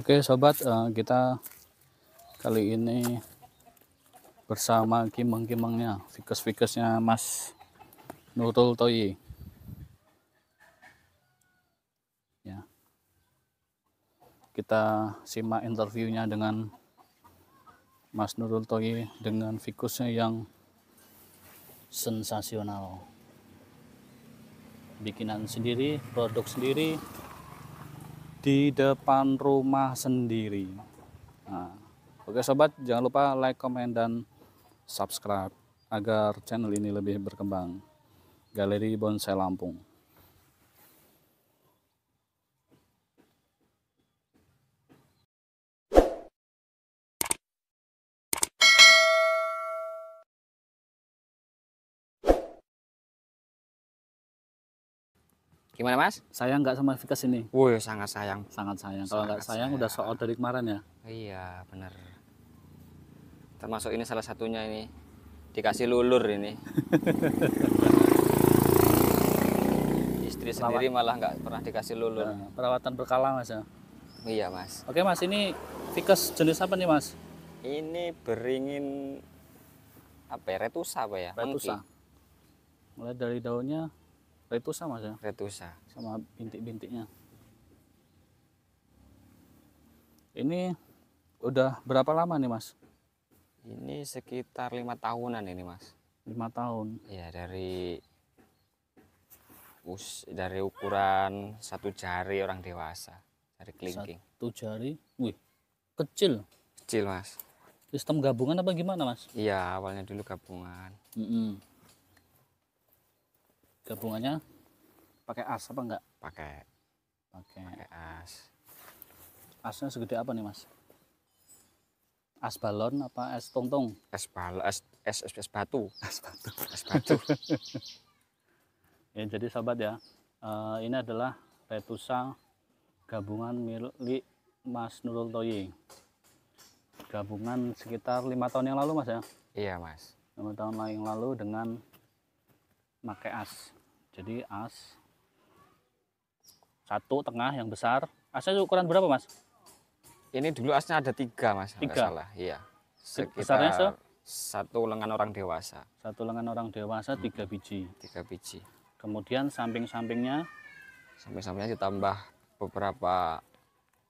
Oke sobat, eh, kita kali ini bersama kimeng-kimengnya, fikus-fikusnya Mas Nurul Toyi. Ya. Kita simak interviewnya dengan Mas Nurul Toyi dengan fikusnya yang sensasional. Bikinan sendiri, produk sendiri, di depan rumah sendiri. Nah, oke sobat, jangan lupa like, komen, dan subscribe agar channel ini lebih berkembang. Galeri Bonsai Lampung. Gimana Mas? Sayang nggak sama Vikas ini? Woi sangat sayang. Sangat sayang. Kalau nggak sayang, sayang udah soal dari kemarin ya. Iya benar. Termasuk ini salah satunya ini dikasih lulur ini. Istri Perawat. malah nggak pernah dikasih lulur. Nah, perawatan berkala mas ya. Iya mas. Oke mas ini Vikas jenis apa nih mas? Ini beringin apa ya retusa apa ya? Retusa. Mulai dari daunnya retusa mas ya retusa sama bintik-bintiknya ini udah berapa lama nih mas ini sekitar lima tahunan ini mas lima tahun ya dari us dari ukuran satu jari orang dewasa dari kelingking satu jari wih kecil kecil mas sistem gabungan apa gimana mas iya awalnya dulu gabungan mm -mm gabungannya pakai as apa enggak pakai pakai as asnya segede apa nih mas as balon apa es tongtong es balon es es, es, es batu es batu es batu ya jadi sahabat ya uh, ini adalah retusa gabungan milik Mas Nurul Toyi gabungan sekitar lima tahun yang lalu mas ya iya mas lima tahun yang lalu dengan pakai as jadi as satu tengah yang besar asnya ukuran berapa mas ini dulu asnya ada tiga mas tiga lah, iya sekitar se satu lengan orang dewasa satu lengan orang dewasa hmm. tiga biji tiga biji kemudian samping sampingnya samping sampingnya ditambah beberapa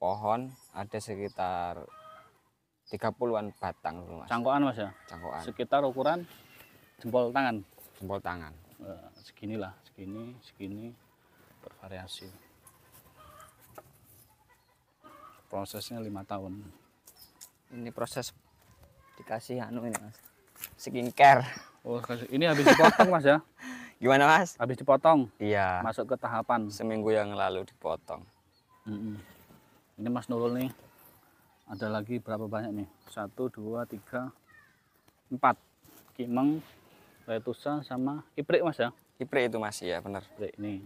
pohon ada sekitar tiga puluhan batang mas. cangkokan mas ya cangkokan sekitar ukuran jempol tangan jempol tangan eh, seginilah segini segini bervariasi prosesnya lima tahun ini proses dikasih anu ini mas skincare oh ini habis dipotong mas ya gimana mas habis dipotong iya masuk ke tahapan seminggu yang lalu dipotong mm -mm. ini mas Nurul nih ada lagi berapa banyak nih satu dua tiga empat kimeng letusa sama iprik mas ya Kiprik itu masih ya, benar. Kiprik ini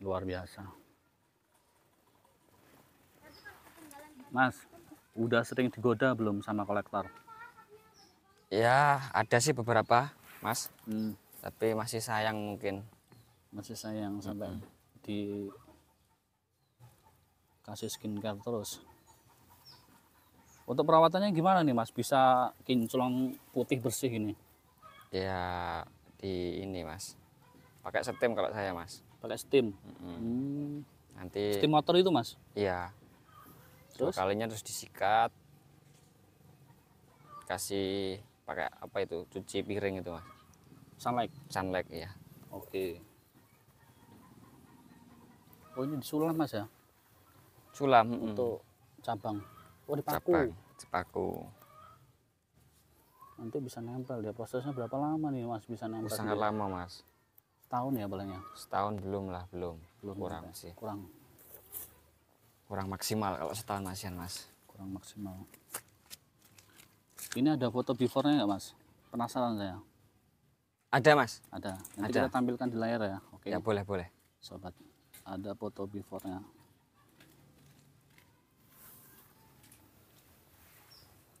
luar biasa. Mas, udah sering digoda belum sama kolektor? Ya, ada sih beberapa, Mas. Hmm. Tapi masih sayang mungkin. Masih sayang sampai hmm. di kasih skincare terus. Untuk perawatannya gimana nih Mas? Bisa kinclong putih bersih ini? Ya di ini mas pakai steam kalau saya mas pakai steam mm -hmm. nanti steam motor itu mas iya terus kalinya terus disikat kasih pakai apa itu cuci piring itu mas sunlight sunlight ya oke okay. oh ini disulam mas ya sulam untuk cabang oh dipaku cabang, dipaku nanti bisa nempel dia prosesnya berapa lama nih mas bisa nempel sangat dia? lama mas tahun ya palingnya setahun belum lah belum, belum kurang ya. sih kurang kurang maksimal kalau setahun masian mas kurang maksimal ini ada foto beforenya nggak mas penasaran saya ada mas ada nanti ada. kita tampilkan di layar ya oke ya boleh boleh sobat ada foto beforenya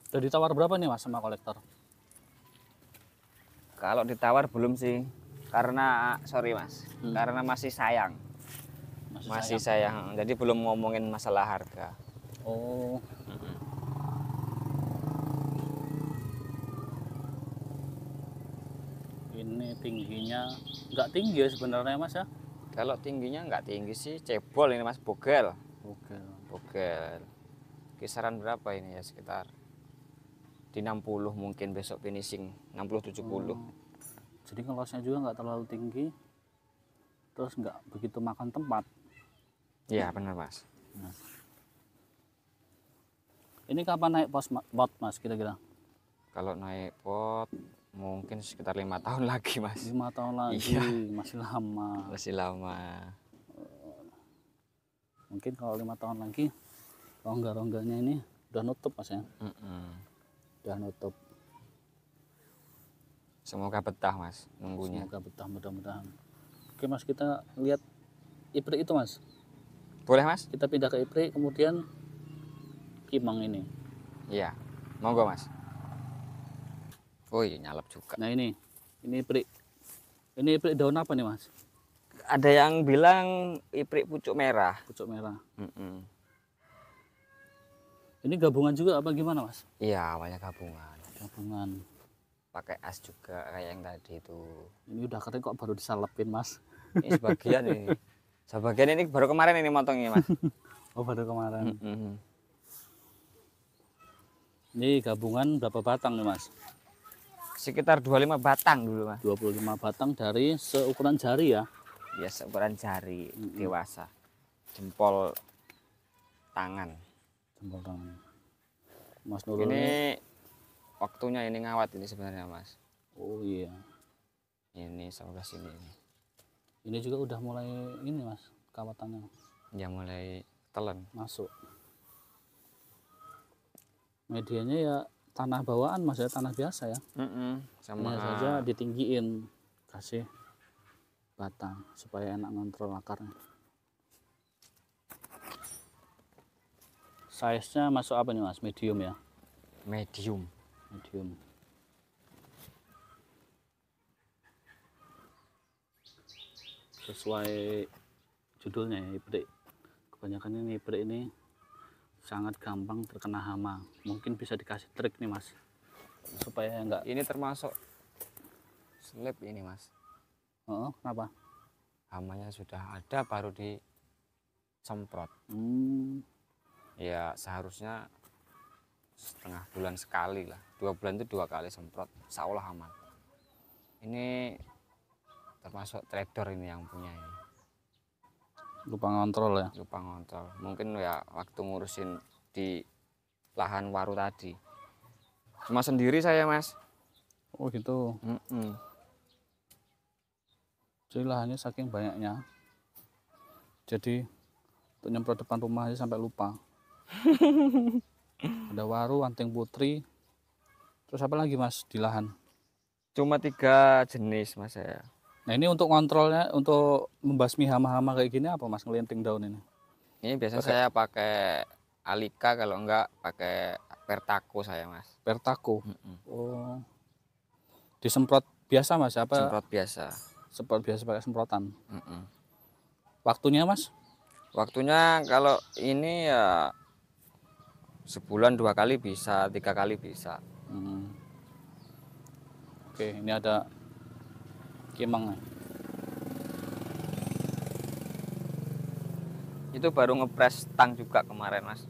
Udah ditawar berapa nih mas sama kolektor? Kalau ditawar belum sih, karena sorry mas, hmm. karena masih sayang, masih, masih sayang. sayang. Jadi belum ngomongin masalah harga. Oh. Hmm. Ini tingginya nggak tinggi ya sebenarnya mas ya? Kalau tingginya nggak tinggi sih, cebol ini mas, bogel. Bogel. Bogel. Kisaran berapa ini ya sekitar? di 60 mungkin besok finishing 60 70 hmm. jadi ngelosnya juga nggak terlalu tinggi terus nggak begitu makan tempat iya benar mas nah. ini kapan naik pos pot mas kira-kira kalau naik pot mungkin sekitar lima tahun lagi mas lima tahun lagi iya. masih lama masih lama mungkin kalau lima tahun lagi rongga-rongganya ini udah nutup mas ya mm -mm udah nutup semoga betah mas nunggunya semoga betah mudah-mudahan oke mas kita lihat ipri itu mas boleh mas kita pindah ke ipri kemudian kimang ini iya monggo mas oh iya nyalap juga nah ini ini ipri ini iprik daun apa nih mas ada yang bilang iprik pucuk merah pucuk merah mm -mm. Ini gabungan juga apa gimana mas? Iya awalnya gabungan. Gabungan. Pakai as juga kayak yang tadi itu. Ini udah kering kok baru disalepin mas? Ini sebagian ini. Sebagian ini baru kemarin ini motongnya mas. oh baru kemarin. Mm -hmm. Ini gabungan berapa batang nih mas? Sekitar 25 batang dulu mas. 25 batang dari seukuran jari ya? ya seukuran jari mm -hmm. dewasa. Jempol tangan tangan Mas Nurul ini waktunya ini ngawat ini sebenarnya Mas oh iya ini sebelah sini ini ini juga udah mulai ini Mas kawatannya ya mulai telan masuk medianya ya tanah bawaan mas ya tanah biasa ya mm -mm, sama Hanya saja ditinggiin kasih batang supaya enak ngontrol akarnya size-nya masuk apa nih mas? Medium ya? Medium. Medium. Sesuai judulnya ya, iprik. Kebanyakan ini iprik ini sangat gampang terkena hama. Mungkin bisa dikasih trik nih mas, supaya enggak. Ini termasuk slip ini mas. Oh, kenapa? Hamanya sudah ada baru disemprot. Hmm ya seharusnya setengah bulan sekali lah dua bulan itu dua kali semprot seolah aman ini termasuk trader ini yang punya ini lupa ngontrol ya lupa ngontrol mungkin ya waktu ngurusin di lahan waru tadi cuma sendiri saya mas oh gitu mm -mm. jadi lahannya saking banyaknya jadi untuk nyemprot depan rumah aja sampai lupa ada waru anting putri terus apa lagi mas di lahan cuma tiga jenis mas ya. nah ini untuk kontrolnya untuk membasmi hama-hama kayak gini apa mas ngelinting daun ini ini biasa pakai. saya pakai alika kalau enggak pakai pertaku saya mas pertaku? mm -mm. oh disemprot biasa mas apa semprot biasa semprot biasa pakai semprotan mm -mm. waktunya mas waktunya kalau ini ya sebulan dua kali bisa tiga kali bisa hmm. oke ini ada kimang itu baru ngepres tang juga kemarin mas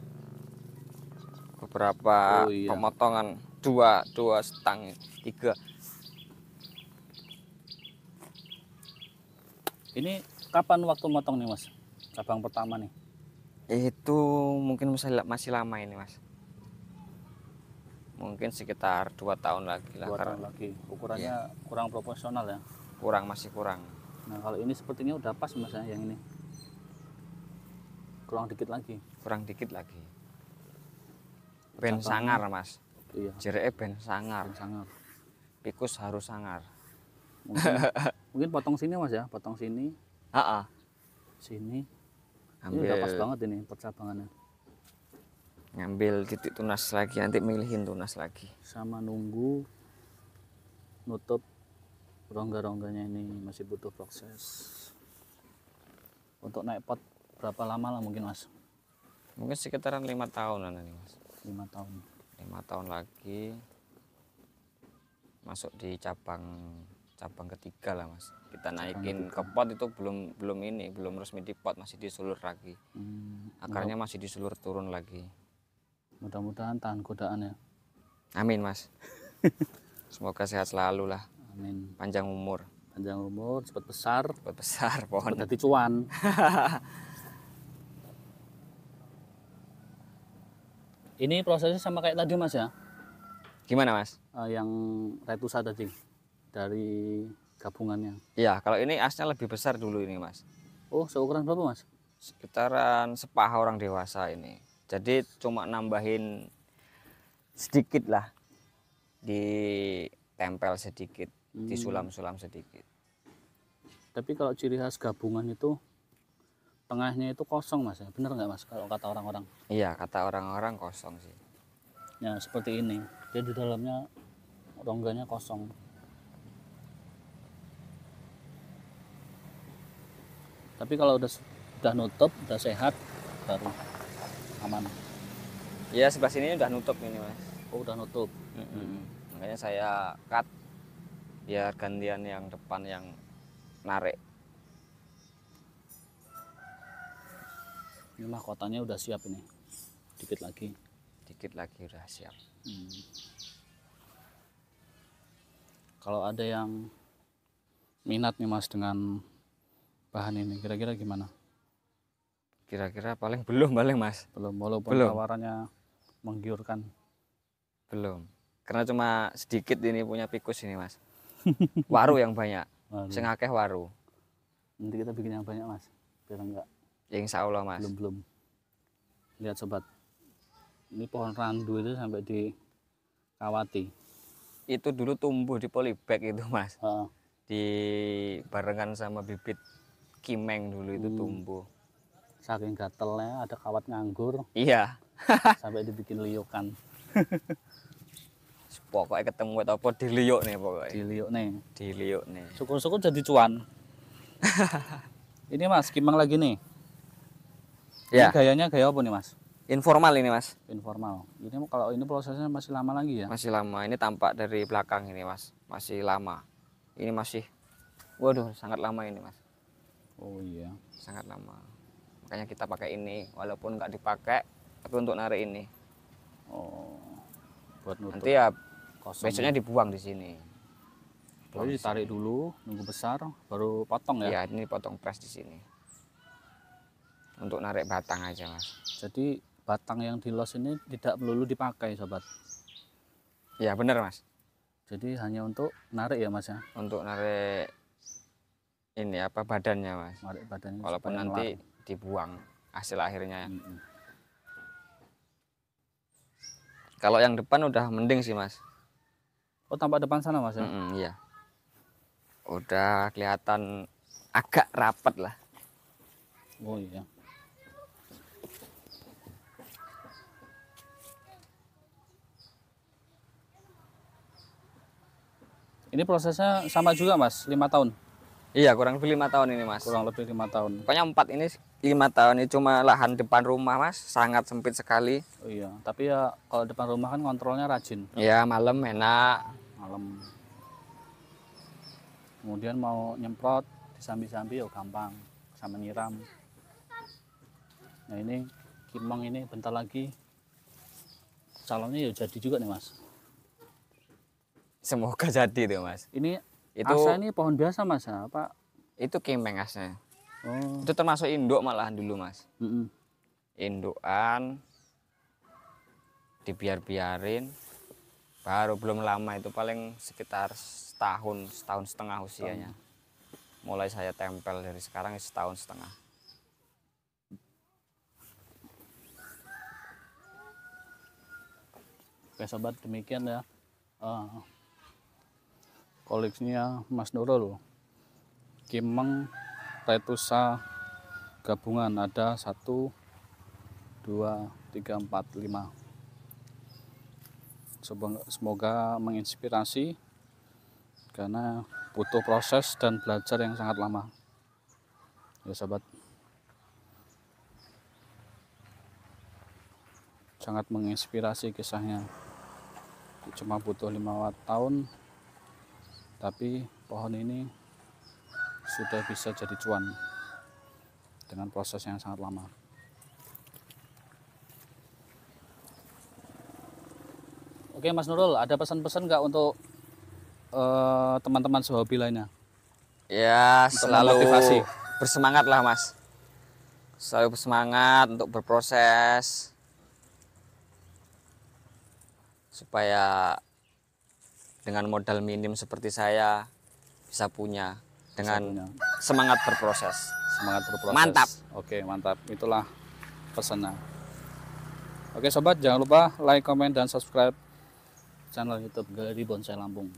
beberapa oh, iya. pemotongan dua dua stang tiga ini kapan waktu motong nih mas cabang pertama nih itu mungkin masih lama ini mas mungkin sekitar dua tahun lagi lah dua tahun lagi ukurannya iya. kurang proporsional ya kurang masih kurang nah kalau ini sepertinya udah pas mas ya yang ini kurang dikit lagi kurang dikit lagi ben Capa? sangar mas iya. jere ben sangar ben sangar pikus harus sangar mungkin, mungkin potong sini mas ya potong sini ah sini ambil ini iya. pas banget ini percabangannya ngambil titik tunas lagi nanti milihin tunas lagi sama nunggu nutup rongga-rongganya ini masih butuh proses untuk naik pot berapa lama lah mungkin mas mungkin sekitaran lima tahunan ini mas lima tahun lima tahun lagi masuk di cabang cabang ketiga lah mas kita naikin ke pot itu belum belum ini belum resmi di pot masih disulur lagi hmm, akarnya masih disulur turun lagi mudah-mudahan tahan godaan ya amin mas semoga sehat selalu lah amin panjang umur panjang umur cepat besar cepat besar pohon jadi cuan ini prosesnya sama kayak tadi mas ya gimana mas uh, yang retusa tadi dari gabungannya? Iya, kalau ini asnya lebih besar dulu ini, Mas. Oh, seukuran berapa, Mas? Sekitaran sepah orang dewasa ini. Jadi cuma nambahin sedikit lah. Ditempel sedikit, hmm. disulam-sulam sedikit. Tapi kalau ciri khas gabungan itu tengahnya itu kosong, Mas. Ya? benar nggak, Mas, kalau kata orang-orang? Iya, kata orang-orang kosong sih. Ya, seperti ini. jadi di dalamnya rongganya kosong. tapi kalau udah udah nutup udah sehat baru aman ya sebelah sini udah nutup ini mas oh udah nutup mm -hmm. makanya saya cut ya gantian yang depan yang narik ini mahkotanya udah siap ini dikit lagi dikit lagi udah siap mm. kalau ada yang minat nih mas dengan bahan ini kira-kira gimana kira-kira paling belum paling mas belum walaupun belum. tawarannya menggiurkan belum karena cuma sedikit ini punya pikus ini mas waru yang banyak waru. waru nanti kita bikin yang banyak mas biar enggak ya insya Allah mas belum belum lihat sobat ini pohon randu itu sampai di kawati itu dulu tumbuh di polybag itu mas uh. di barengan sama bibit kimeng dulu itu hmm. tumbuh saking gatelnya ada kawat nganggur iya sampai dibikin liukan pokoknya ketemu apa diliuk nih pokoknya diliuk nih diliuk nih syukur-syukur jadi cuan ini mas kimeng lagi nih ya. ini gayanya gaya apa nih mas informal ini mas informal ini kalau ini prosesnya masih lama lagi ya masih lama ini tampak dari belakang ini mas masih lama ini masih waduh sangat lama ini mas oh iya sangat lama makanya kita pakai ini walaupun nggak dipakai tapi untuk narik ini oh buat nutup nanti ya kosong besoknya ya. dibuang di sini baru ditarik dulu nunggu besar baru potong ya Iya, ini potong pres di sini untuk narik batang aja mas jadi batang yang di los ini tidak melulu dipakai sobat ya benar mas jadi hanya untuk narik ya mas ya untuk narik ini apa badannya mas badannya walaupun nanti melar. dibuang hasil akhirnya mm -hmm. kalau yang depan udah mending sih mas oh tampak depan sana mas ya mm -hmm, iya udah kelihatan agak rapat lah oh iya Ini prosesnya sama juga mas, lima tahun. Iya, kurang lebih lima tahun ini, Mas. Kurang lebih lima tahun. Pokoknya empat ini lima tahun ini cuma lahan depan rumah, Mas, sangat sempit sekali. Oh, iya, tapi ya kalau depan rumah kan kontrolnya rajin. Iya, malam enak. Malam. Kemudian mau nyemprot disambi-sambi ya gampang, sama nyiram. Nah ini kimong ini bentar lagi calonnya ya jadi juga nih mas. Semoga jadi tuh mas. Ini itu asa ini pohon biasa mas ya? apa itu kimeng asnya oh. itu termasuk induk malahan dulu mas mm -hmm. indukan dibiar-biarin baru belum lama itu paling sekitar setahun setahun setengah usianya setahun. mulai saya tempel dari sekarang setahun setengah Oke sobat demikian ya uh, koleksinya Mas Nurul Kimeng Retusa gabungan ada 1 2 3 4 5 semoga menginspirasi karena butuh proses dan belajar yang sangat lama ya sahabat sangat menginspirasi kisahnya cuma butuh 5 tahun tapi pohon ini sudah bisa jadi cuan dengan proses yang sangat lama oke Mas Nurul ada pesan-pesan nggak untuk eh, teman-teman uh, sehobi lainnya ya untuk selalu motivasi. bersemangat lah Mas selalu bersemangat untuk berproses supaya dengan modal minim seperti saya bisa punya dengan bisa punya. semangat berproses. Semangat berproses. Mantap. Oke, mantap. Itulah pesannya. Oke sobat, jangan lupa like, comment, dan subscribe channel YouTube Galeri Bonsai Lampung.